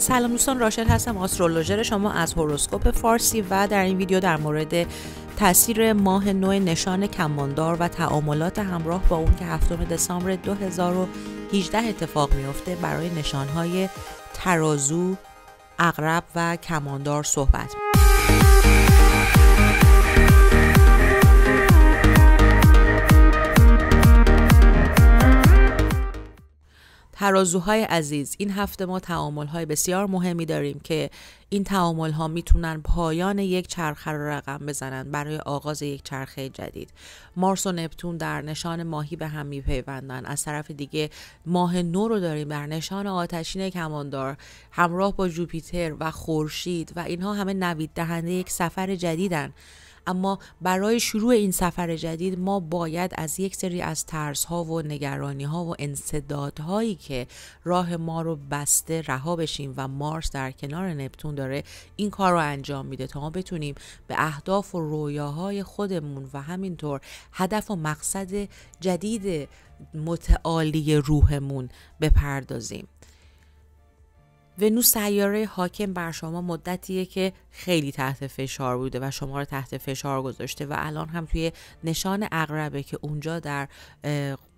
سلام دوستان راشد هستم آسترولوژر شما از هوروسکوپ فارسی و در این ویدیو در مورد تاثیر ماه نو نشان کماندار و تعاملات همراه با اون که هفتم دسامبر 2018 اتفاق میفته برای نشانهای ترازو، اغرب و کماندار صحبت ترازوهای عزیز این هفته ما تعامل های بسیار مهمی داریم که این تعامل ها میتونن پایان یک چرخه رو رقم بزنن برای آغاز یک چرخه جدید مارس و نپتون در نشان ماهی به هم میپیوندن از طرف دیگه ماه نو رو داریم بر نشان آتشین کماندار همراه با جوپیتر و خورشید و اینها همه نوید دهنده یک سفر جدیدن اما برای شروع این سفر جدید ما باید از یک سری از ترس ها و نگرانی ها و انصداد هایی که راه ما رو بسته رها بشیم و مارس در کنار نپتون داره این کار رو انجام میده تا ما بتونیم به اهداف و رویاهای خودمون و همینطور هدف و مقصد جدید متعالی روحمون بپردازیم ونوس سیاره حاکم بر شما مدتیه که خیلی تحت فشار بوده و شما رو تحت فشار گذاشته و الان هم توی نشان اقربه که اونجا در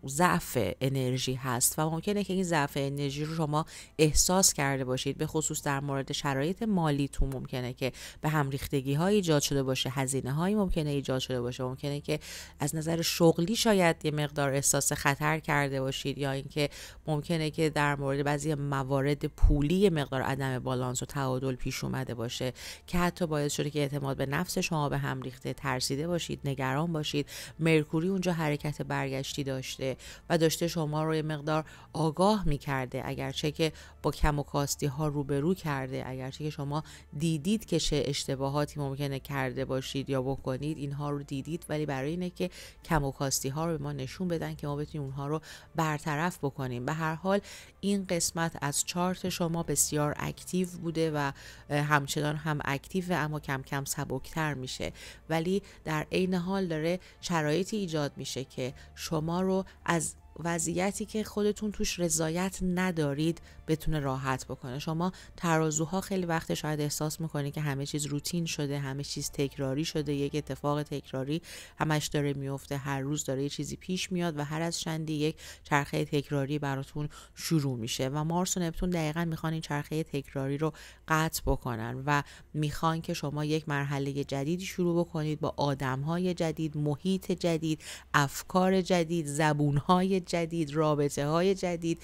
ضعف انرژی هست و ممکنه که این ضعف انرژی رو شما احساس کرده باشید به خصوص در مورد شرایط مالیتون ممکنه که به هم ریختگی های ایجاد شده باشه هزینه هایی ممکنه ایجاد شده باشه ممکنه که از نظر شغلی شاید یه مقدار احساس خطر کرده باشید یا اینکه ممکنه که در مورد بعضی موارد پولی یه مقدار عدم بالانس و تعادل پیش اومده باشه که حتی باعث شده که اعتماد به نفس شما به هم ریخته ترسیده باشید نگران باشید مرکوری اونجا حرکت برگشتی داشته و داشته شما رو یه مقدار آگاه می کرده اگرچه که با کم و کاستی ها روبرو کرده اگرچه که شما دیدید که چه اشتباهاتی ممکنه کرده باشید یا بکنید اینها رو دیدید ولی برای اینه که کم و کاستی ها رو به ما نشون بدن که ما بتونیم اونها رو برطرف بکنیم به هر حال این قسمت از چارت شما بسیار اکتیو بوده و همچنان هم اکتیو اما کم کم سبکتر میشه ولی در عین حال داره شرایطی ایجاد میشه که شما رو as وضعیتی که خودتون توش رضایت ندارید بتونه راحت بکنه شما ترازوها خیلی وقت شاید احساس میکنید که همه چیز روتین شده همه چیز تکراری شده یک اتفاق تکراری همش داره میفته هر روز داره یه چیزی پیش میاد و هر از چندی یک چرخه تکراری براتون شروع میشه و مارس و نپتون دقیقا میخوان این چرخه تکراری رو قطع بکنن و میخوان که شما یک مرحله جدیدی شروع بکنید با آدمهای جدید محیط جدید افکار جدید زبونهای جدید رابطه های جدید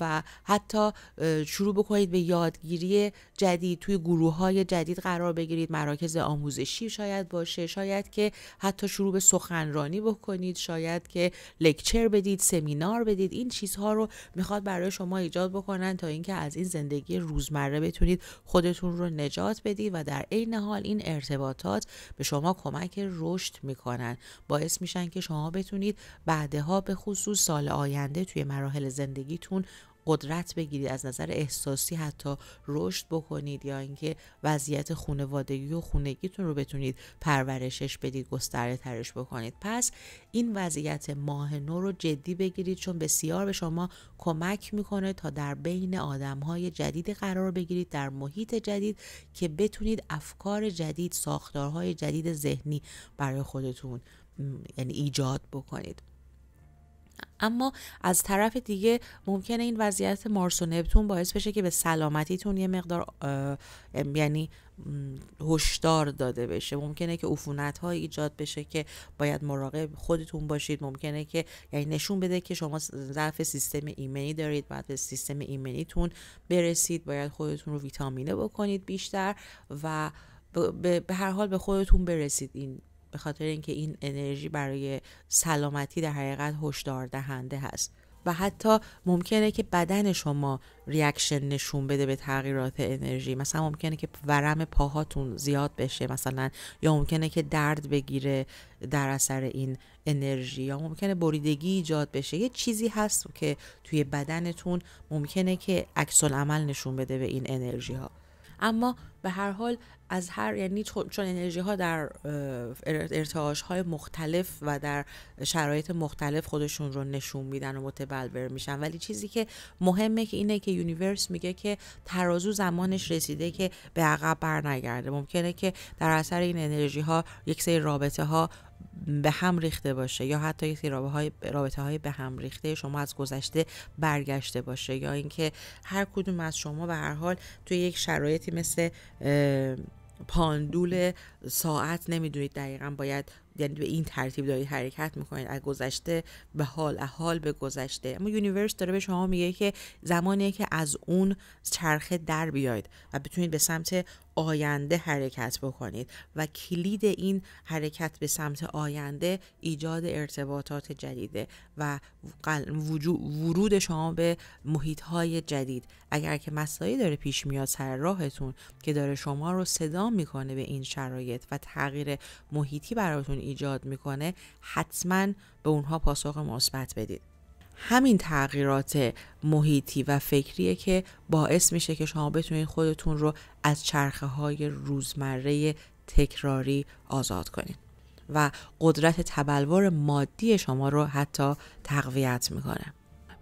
و حتی شروع بکنید به یادگیری جدید توی گروه های جدید قرار بگیرید مراکز آموزشی شاید باشه شاید که حتی شروع به سخنرانی بکنید شاید که لکچر بدید سمینار بدید این چیزها رو میخواد برای شما ایجاد بکنن تا اینکه از این زندگی روزمره بتونید خودتون رو نجات بدید و در عین حال این ارتباطات به شما کمک رشد میکنن باعث میشن که شما بتونید بعدها به خصوص سال آینده توی مراحل زندگیتون قدرت بگیرید از نظر احساسی حتی رشد بکنید یا اینکه وضعیت خونوادگی و خونگیتون رو بتونید پرورشش بدید گستره ترش بکنید پس این وضعیت ماه نو رو جدی بگیرید چون بسیار به شما کمک میکنه تا در بین آدم های جدید قرار بگیرید در محیط جدید که بتونید افکار جدید ساختارهای جدید ذهنی برای خودتون یعنی ایجاد بکنید اما از طرف دیگه ممکنه این وضعیت مارس و نپتون باعث بشه که به سلامتیتون یه مقدار یعنی هشدار داده بشه ممکنه که عفونت های ایجاد بشه که باید مراقب خودتون باشید ممکنه که یعنی نشون بده که شما ضعف سیستم ایمنی دارید باید به سیستم ایمنیتون برسید باید خودتون رو ویتامینه بکنید بیشتر و به هر حال به خودتون برسید این به خاطر اینکه این انرژی برای سلامتی در حقیقت هشدار دهنده هست و حتی ممکنه که بدن شما ریاکشن نشون بده به تغییرات انرژی مثلا ممکنه که ورم پاهاتون زیاد بشه مثلا یا ممکنه که درد بگیره در اثر این انرژی یا ممکنه بریدگی ایجاد بشه یه چیزی هست که توی بدنتون ممکنه که عکس عمل نشون بده به این انرژی ها اما به هر حال از هر یعنی چون انرژی ها در ارتعاش های مختلف و در شرایط مختلف خودشون رو نشون میدن و متبلور میشن ولی چیزی که مهمه که اینه که یونیورس میگه که ترازو زمانش رسیده که به عقب برنگرده ممکنه که در اثر این انرژی ها یک سری رابطه ها به هم ریخته باشه یا حتی یک رابطه رابطه های به هم ریخته شما از گذشته برگشته باشه یا اینکه هر کدوم از شما به هر حال توی یک شرایطی مثل پاندول ساعت نمیدونید دقیقا باید یعنی به این ترتیب دارید حرکت میکنید از گذشته به حال احال حال به گذشته اما یونیورس داره به شما میگه که زمانیه که از اون چرخه در بیاید و بتونید به سمت آینده حرکت بکنید و کلید این حرکت به سمت آینده ایجاد ارتباطات جدیده و ورود شما به محیط های جدید اگر که مسائلی داره پیش میاد سر راهتون که داره شما رو صدا میکنه به این شرایط و تغییر محیطی براتون ایجاد میکنه حتما به اونها پاسخ مثبت بدید همین تغییرات محیطی و فکریه که باعث میشه که شما بتونید خودتون رو از چرخه های روزمره تکراری آزاد کنید و قدرت تبلور مادی شما رو حتی تقویت میکنه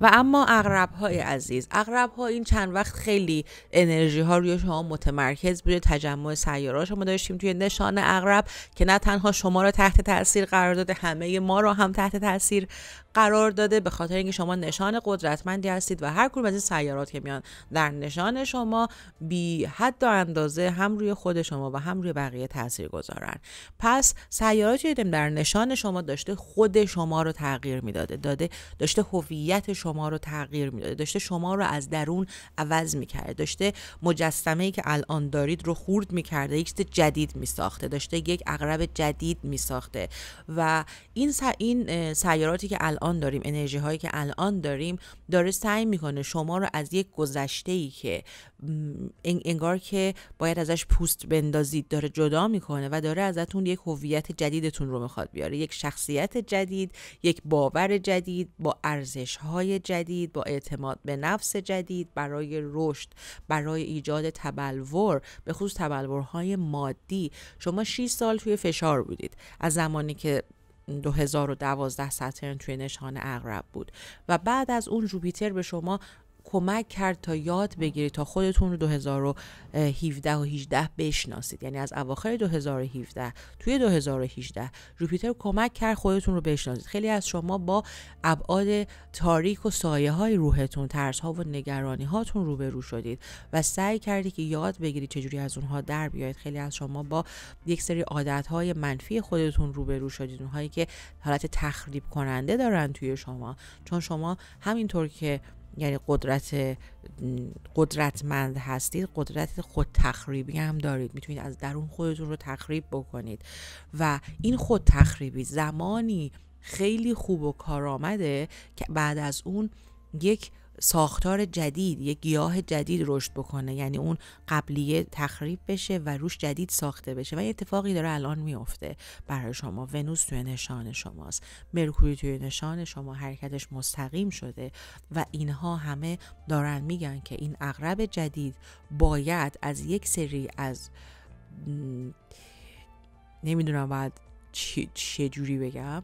و اما اغرب های عزیز اغرب ها این چند وقت خیلی انرژی ها روی شما متمرکز بوده تجمع سیاره شما داشتیم توی نشان اغرب که نه تنها شما رو تحت تاثیر قرار داده همه ما رو هم تحت تاثیر قرار داده به خاطر اینکه شما نشان قدرتمندی هستید و هر کدوم از این سیارات که میان در نشان شما بی حد و اندازه هم روی خود شما و هم روی بقیه تاثیر گذارن پس سیاراتی که در نشان شما داشته خود شما رو تغییر میداده داده داشته هویت شما رو تغییر میداده داشته شما رو از درون عوض میکرده داشته مجسمه ای که الان دارید رو خورد میکرده یک جدید میساخته داشته یک عقرب جدید میساخته و این این سیاراتی که الان الان داریم انرژی هایی که الان داریم داره سعی میکنه شما رو از یک گذشته ای که انگار که باید ازش پوست بندازید داره جدا میکنه و داره ازتون یک هویت جدیدتون رو میخواد بیاره یک شخصیت جدید یک باور جدید با ارزش های جدید با اعتماد به نفس جدید برای رشد برای ایجاد تبلور به خصوص تبلورهای مادی شما 6 سال توی فشار بودید از زمانی که 2012 ساترن توی نشان اغرب بود و بعد از اون جوپیتر به شما کمک کرد تا یاد بگیرید تا خودتون رو 2017 و 18 بشناسید یعنی از اواخر 2017 توی 2018 جوپیتر کمک کرد خودتون رو بشناسید خیلی از شما با ابعاد تاریک و سایه های روحتون ترس ها و نگرانی هاتون روبرو شدید و سعی کردی که یاد بگیرید چجوری از اونها در بیاید خیلی از شما با یک سری عادت های منفی خودتون روبرو شدید اونهایی که حالت تخریب کننده دارن توی شما چون شما همینطور که یعنی قدرت قدرتمند هستید قدرت خود تخریبی هم دارید میتونید از درون خودتون رو تخریب بکنید و این خود تخریبی زمانی خیلی خوب و کارآمده که بعد از اون یک ساختار جدید یک گیاه جدید رشد بکنه یعنی اون قبلیه تخریب بشه و روش جدید ساخته بشه و یه اتفاقی داره الان میفته برای شما ونوس توی نشان شماست مرکوری توی نشان شما حرکتش مستقیم شده و اینها همه دارن میگن که این اغرب جدید باید از یک سری از نمیدونم باید چه جوری بگم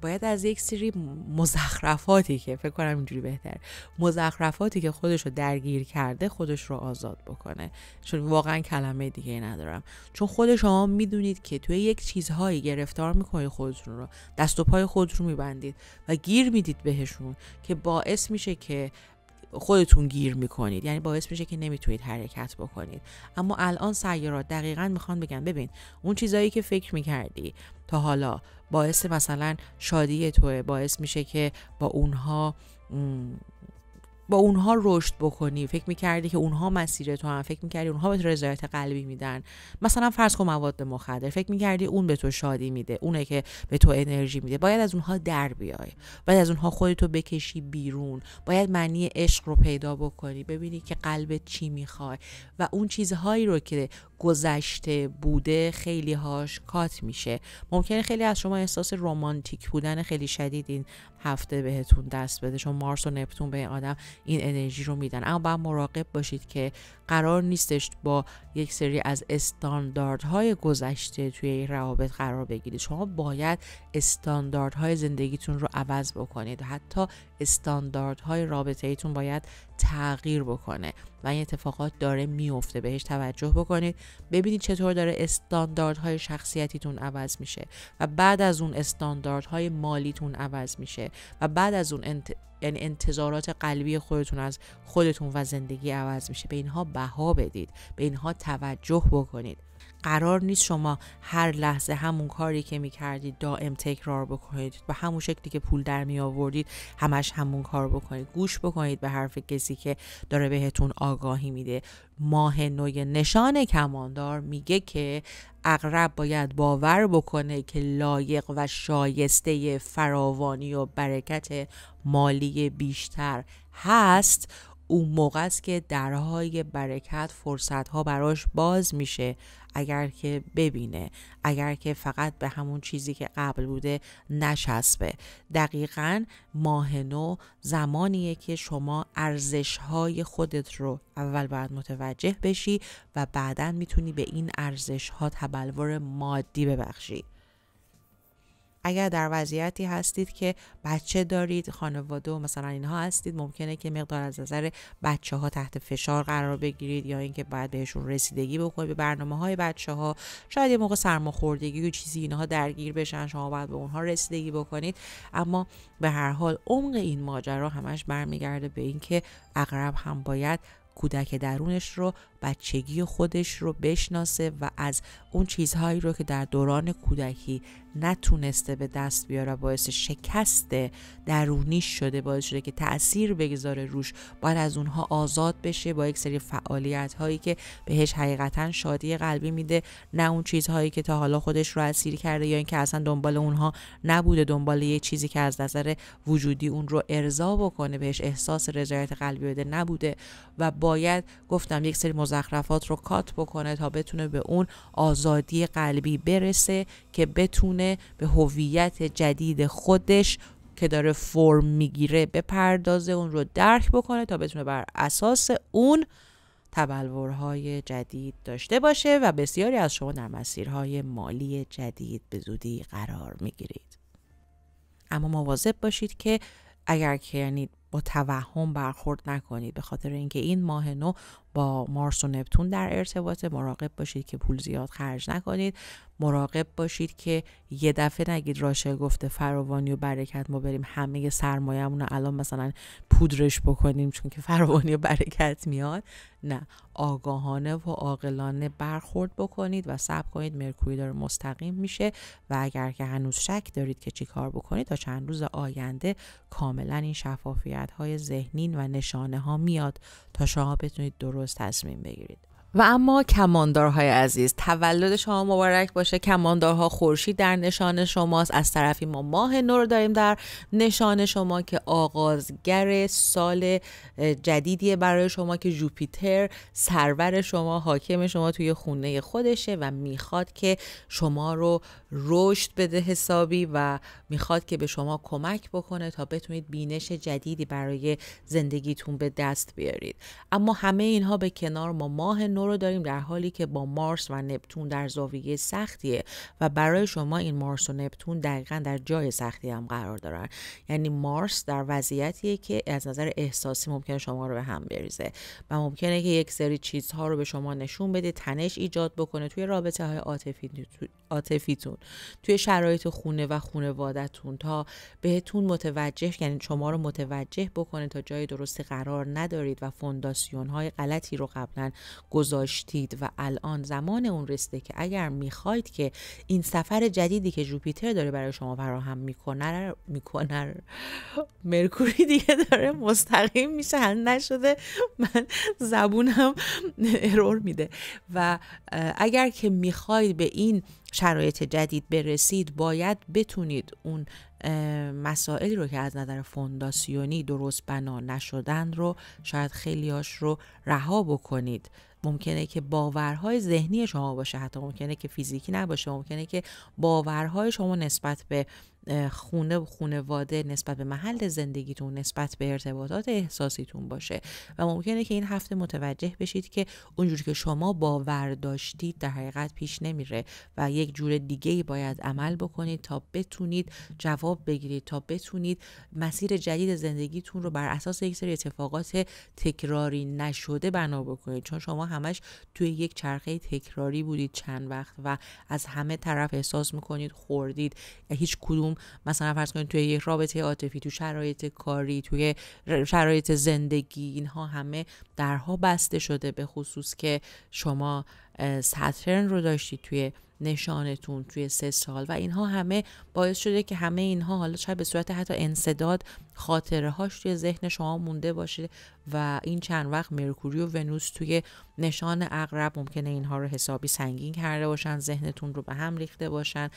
باید از یک سری مزخرفاتی که فکر کنم اینجوری بهتر مزخرفاتی که خودش رو درگیر کرده خودش رو آزاد بکنه چون واقعا کلمه دیگه ندارم چون خود شما میدونید که توی یک چیزهایی گرفتار میکنید خودتون رو دست و پای خودتون رو میبندید و گیر میدید بهشون که باعث میشه که خودتون گیر میکنید یعنی باعث میشه که نمیتونید حرکت بکنید اما الان سیارات دقیقا میخوان بگن ببین اون چیزایی که فکر میکردی تا حالا باعث مثلا شادی توه باعث میشه که با اونها با اونها رشد بکنی فکر میکردی که اونها مسیر تو هم فکر میکردی اونها به تو رضایت قلبی میدن مثلا فرض کن مواد مخدر فکر میکردی اون به تو شادی میده اونه که به تو انرژی میده باید از اونها در بیای باید از اونها خودتو بکشی بیرون باید معنی عشق رو پیدا بکنی ببینی که قلبت چی میخوای و اون چیزهایی رو که گذشته بوده خیلی هاش کات میشه ممکنه خیلی از شما احساس رمانتیک بودن خیلی شدیدین. هفته بهتون دست بده چون مارس و نپتون به این آدم این انرژی رو میدن اما باید مراقب باشید که قرار نیستش با یک سری از استانداردهای گذشته توی روابط قرار بگیرید شما باید استانداردهای زندگیتون رو عوض بکنید حتی استانداردهای رابطه ایتون باید تغییر بکنه و این اتفاقات داره میفته بهش توجه بکنید ببینید چطور داره استانداردهای شخصیتیتون عوض میشه و بعد از اون استانداردهای مالیتون عوض میشه و بعد از اون یعنی انتظارات قلبی خودتون از خودتون و زندگی عوض میشه به اینها بها بدید به اینها توجه بکنید قرار نیست شما هر لحظه همون کاری که می کردید دائم تکرار بکنید و همون شکلی که پول در می آوردید همش همون کار بکنید گوش بکنید به حرف کسی که داره بهتون آگاهی میده ماه نوی نشان کماندار میگه که اقرب باید باور بکنه که لایق و شایسته فراوانی و برکت مالی بیشتر هست اون موقع است که درهای برکت فرصتها براش باز میشه اگر که ببینه اگر که فقط به همون چیزی که قبل بوده نشسبه دقیقا ماه نو زمانیه که شما ارزش های خودت رو اول باید متوجه بشی و بعدا میتونی به این ارزش ها تبلور مادی ببخشی اگر در وضعیتی هستید که بچه دارید خانواده و مثلا اینها هستید ممکنه که مقدار از نظر بچه ها تحت فشار قرار بگیرید یا اینکه باید بهشون رسیدگی بکنید به برنامه های بچه ها شاید یه موقع سرماخوردگی و چیزی اینها درگیر بشن شما باید به اونها رسیدگی بکنید اما به هر حال عمق این ماجرا همش برمیگرده به اینکه اغرب هم باید کودک درونش رو بچگی خودش رو بشناسه و از اون چیزهایی رو که در دوران کودکی نتونسته به دست بیاره باعث شکست درونی شده باعث شده که تاثیر بگذاره روش باید از اونها آزاد بشه با یک سری فعالیت هایی که بهش حقیقتا شادی قلبی میده نه اون چیزهایی که تا حالا خودش رو اسیر کرده یا اینکه اصلا دنبال اونها نبوده دنبال یه چیزی که از نظر وجودی اون رو ارضا بکنه بهش احساس رضایت قلبی بده نبوده و باید گفتم یک سری مزخرفات رو کات بکنه تا بتونه به اون آزادی قلبی برسه که بتونه به هویت جدید خودش که داره فرم میگیره بپردازه اون رو درک بکنه تا بتونه بر اساس اون تبلورهای جدید داشته باشه و بسیاری از شما در مسیرهای مالی جدید به زودی قرار میگیرید اما مواظب باشید که اگر که یعنی با توهم برخورد نکنید به خاطر اینکه این ماه نو با مارس و نپتون در ارتباطه مراقب باشید که پول زیاد خرج نکنید مراقب باشید که یه دفعه نگید راشه گفته فراوانی و برکت ما بریم همه سرمایه‌مون رو الان مثلا پودرش بکنیم چون که فراوانی و برکت میاد نه آگاهانه و عاقلانه برخورد بکنید و صبر کنید مرکوری داره مستقیم میشه و اگر که هنوز شک دارید که چیکار بکنید تا چند روز آینده کاملا این شفافیت های ذهنین و نشانه ها میاد تا شما بتونید درست të asmin begirit. و اما کماندارهای عزیز تولد شما مبارک باشه کماندارها خورشید در نشان شماست از طرفی ما ماه نو داریم در نشان شما که آغازگر سال جدیدیه برای شما که جوپیتر سرور شما حاکم شما توی خونه خودشه و میخواد که شما رو رشد بده حسابی و میخواد که به شما کمک بکنه تا بتونید بینش جدیدی برای زندگیتون به دست بیارید اما همه اینها به کنار ما ماه نور رو داریم در حالی که با مارس و نپتون در زاویه سختیه و برای شما این مارس و نپتون دقیقا در جای سختی هم قرار دارن یعنی مارس در وضعیتیه که از نظر احساسی ممکنه شما رو به هم بریزه و ممکنه که یک سری چیزها رو به شما نشون بده تنش ایجاد بکنه توی رابطه های عاطفیتون توی شرایط خونه و خونوادتون تا بهتون متوجه یعنی شما رو متوجه بکنه تا جای درستی قرار ندارید و فونداسیون های غلطی رو قبلا گذاشتید و الان زمان اون رسیده که اگر میخواید که این سفر جدیدی که جوپیتر داره برای شما فراهم میکنه میکنه مرکوری دیگه داره مستقیم میشه حل نشده من زبونم ارور میده و اگر که میخواید به این شرایط جدید برسید باید بتونید اون مسائلی رو که از نظر فونداسیونی درست بنا نشدن رو شاید خیلیاش رو رها بکنید ممکنه که باورهای ذهنی شما باشه حتی ممکنه که فیزیکی نباشه ممکنه که باورهای شما نسبت به خونه و خونواده نسبت به محل زندگیتون نسبت به ارتباطات احساسیتون باشه و ممکنه که این هفته متوجه بشید که اونجوری که شما باور داشتید در حقیقت پیش نمیره و یک جور دیگه باید عمل بکنید تا بتونید جواب بگیرید تا بتونید مسیر جدید زندگیتون رو بر اساس یک سری اتفاقات تکراری نشده بنا بکنید چون شما همش توی یک چرخه تکراری بودید چند وقت و از همه طرف احساس میکنید خوردید هیچ کدوم مثلا فرض کنید توی یک رابطه عاطفی تو شرایط کاری توی شرایط زندگی اینها همه درها بسته شده به خصوص که شما سترن رو داشتید توی نشانتون توی سه سال و اینها همه باعث شده که همه اینها حالا شاید به صورت حتی انصداد خاطره هاش توی ذهن شما مونده باشه و این چند وقت مرکوری و ونوس توی نشان اقرب ممکنه اینها رو حسابی سنگین کرده باشن ذهنتون رو به هم ریخته باشن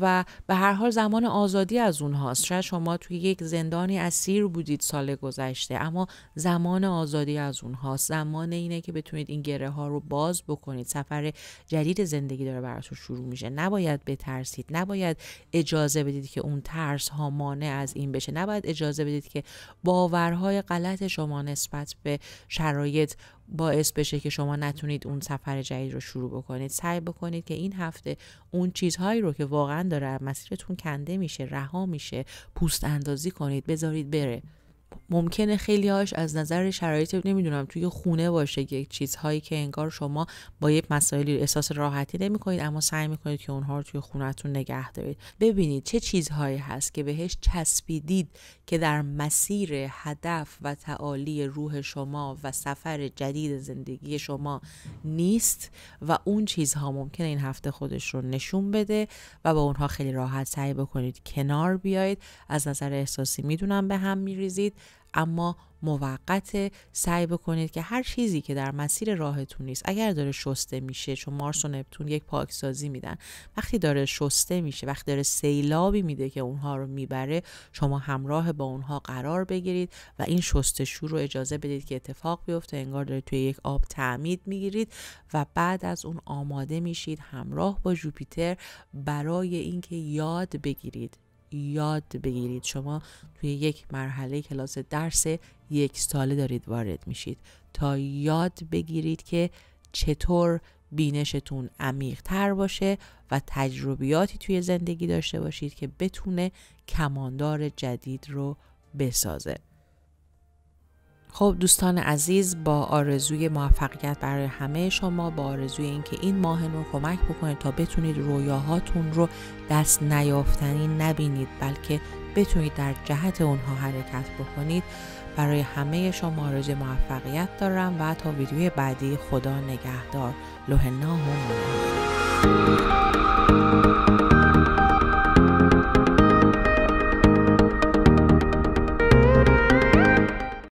و به هر حال زمان آزادی از اونهاست شاید شما توی یک زندانی اسیر بودید سال گذشته اما زمان آزادی از اونهاست زمان اینه که بتونید این گره ها رو باز بکنید سفر جدید زندگی داره براتون شروع میشه نباید بترسید نباید اجازه بدید که اون ترس ها مانع از این بشه نباید اجازه بدید که باورهای غلط شما نسبت به شرایط باعث بشه که شما نتونید اون سفر جدید رو شروع بکنید سعی بکنید که این هفته اون چیزهایی رو که واقعا داره مسیرتون کنده میشه رها میشه پوست اندازی کنید بذارید بره ممکنه خیلی هاش از نظر شرایط نمیدونم توی خونه باشه یک چیزهایی که انگار شما با یک مسائلی احساس راحتی نمی کنید اما سعی می کنید که اونها رو توی خونهتون نگه دارید ببینید چه چیزهایی هست که بهش چسبیدید که در مسیر هدف و تعالی روح شما و سفر جدید زندگی شما نیست و اون چیزها ممکنه این هفته خودش رو نشون بده و با اونها خیلی راحت سعی بکنید کنار بیایید از نظر احساسی میدونم به هم میریزید اما موقت سعی بکنید که هر چیزی که در مسیر راهتون نیست اگر داره شسته میشه چون مارس و نپتون یک پاکسازی میدن وقتی داره شسته میشه وقتی داره سیلابی میده که اونها رو میبره شما همراه با اونها قرار بگیرید و این شستشو رو اجازه بدید که اتفاق بیفته انگار داره توی یک آب تعمید میگیرید و بعد از اون آماده میشید همراه با جوپیتر برای اینکه یاد بگیرید یاد بگیرید شما توی یک مرحله کلاس درس یک ساله دارید وارد میشید تا یاد بگیرید که چطور بینشتون تر باشه و تجربیاتی توی زندگی داشته باشید که بتونه کماندار جدید رو بسازه خب دوستان عزیز با آرزوی موفقیت برای همه شما با آرزوی اینکه این ماه نو کمک بکنه تا بتونید رویاهاتون رو دست نیافتنی نبینید بلکه بتونید در جهت اونها حرکت بکنید برای همه شما آرزوی موفقیت دارم و تا ویدیوی بعدی خدا نگهدار لوهنا